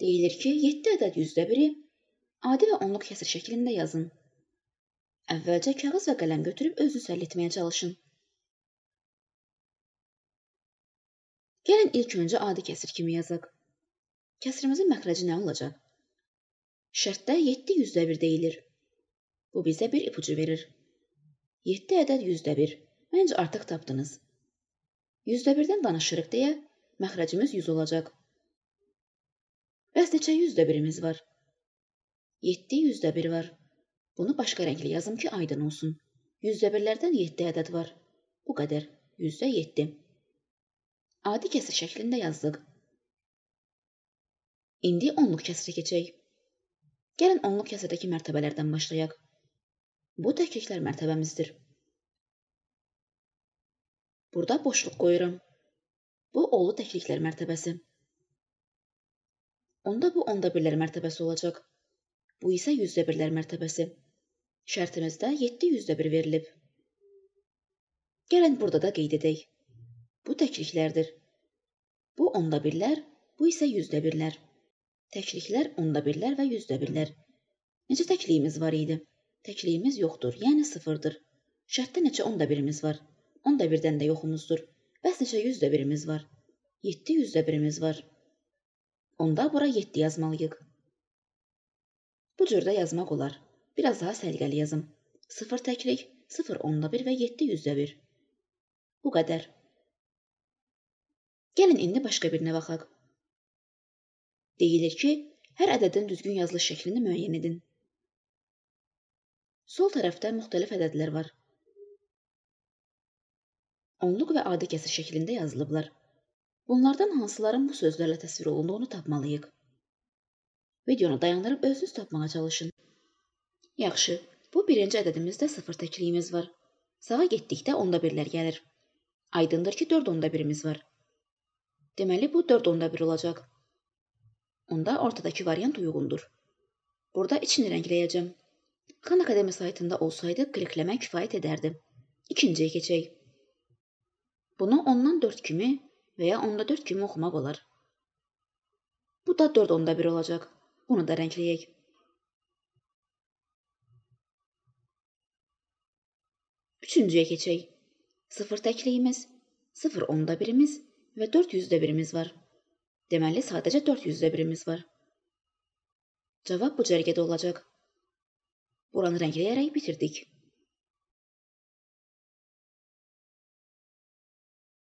Deyilir ki, 7 ədəd yüzdə biri adi və onluq kəsr şəklində yazın. Əvvəlcə kağız və qələm götürüb özünüz həll etməyə çalışın. Gəlin ilk öncə adi kəsir kimi yazaq. Kəsirimizin məxrəci nə olacaq? Şərtdə 7 yüzdə 1 deyilir. Bu bizə bir ipucu verir. 7 ədəd yüzdə 1. Məncə artıq tapdınız. Yüzdə 1-dən danışırıq deyə məxrəcimiz 100 olacaq. Bəs neçə yüzdə birimiz var? 7 yüzdə bir var. Bunu başqa rəngli yazım ki, aydın olsun. Yüzdə birlərdən 7 ədəd var. Bu qədər. Yüzdə 7. Adi kəsir şəklində yazdıq. İndi onluq kəsirə keçək. Gəlin onluq kəsirdəki mərtəbələrdən başlayaq. Bu təkliklər mərtəbəmizdir. Burada boşluq qoyuram. Bu olu təkliklər mərtəbəsi. Onda bu onda birlər mərtəbəsi olacaq. Bu isə yüzdə birlər mərtəbəsi. Şərtimizdə 7 yüzdə bir verilib. Gəlin burada da qeyd edək. Bu təkliklərdir. Bu onda birlər, bu isə yüzdə birlər. Təkliklər onda birlər və yüzdə birlər. Necə təkliyimiz var idi? Təkliyimiz yoxdur, yəni sıfırdır. Şərtdə neçə onda birimiz var? Onda birdən də yoxumuzdur. Bəs neçə yüzdə birimiz var? 7 yüzdə birimiz var. Onda bura 7 yazmalıyıq. Bu cürdə yazmaq olar. Biraz daha səlqəli yazım. 0 təklik, 0 onda 1 və 7 yüzdə 1. Bu qədər. Gəlin indi başqa birinə baxaq. Deyilir ki, hər ədədin düzgün yazılış şəklini müəyyən edin. Sol tərəfdə müxtəlif ədədlər var. Onluq və adi kəsir şəklində yazılıblar. Bunlardan hansıların bu sözlərlə təsvir olunduğunu tapmalıyıq. Videonu dayandırıb özünüz tapmağa çalışın. Yaxşı, bu birinci ədədimizdə sıfır təkliyimiz var. Sağa getdikdə onda birlər gəlir. Aydındır ki, 4 onda birimiz var. Deməli, bu 4 onda bir olacaq. Onda ortadakı variant uyğundur. Burada içini rəngləyəcəm. Khan Akademi saytında olsaydı klikləmək kifayət edərdi. İkinciyə keçək. Bunu ondan 4 kimi və ya onda 4 kimi oxumaq olar. Bu da 4 onda 1 olacaq. Bunu da rəngləyək. Üçüncüyə keçək. 0 təkliyimiz, 0 onda birimiz və 4 yüzdə birimiz var. Deməli, sadəcə 4 yüzdə birimiz var. Cavab bu cərgədə olacaq. Buranı rəngləyərək bitirdik.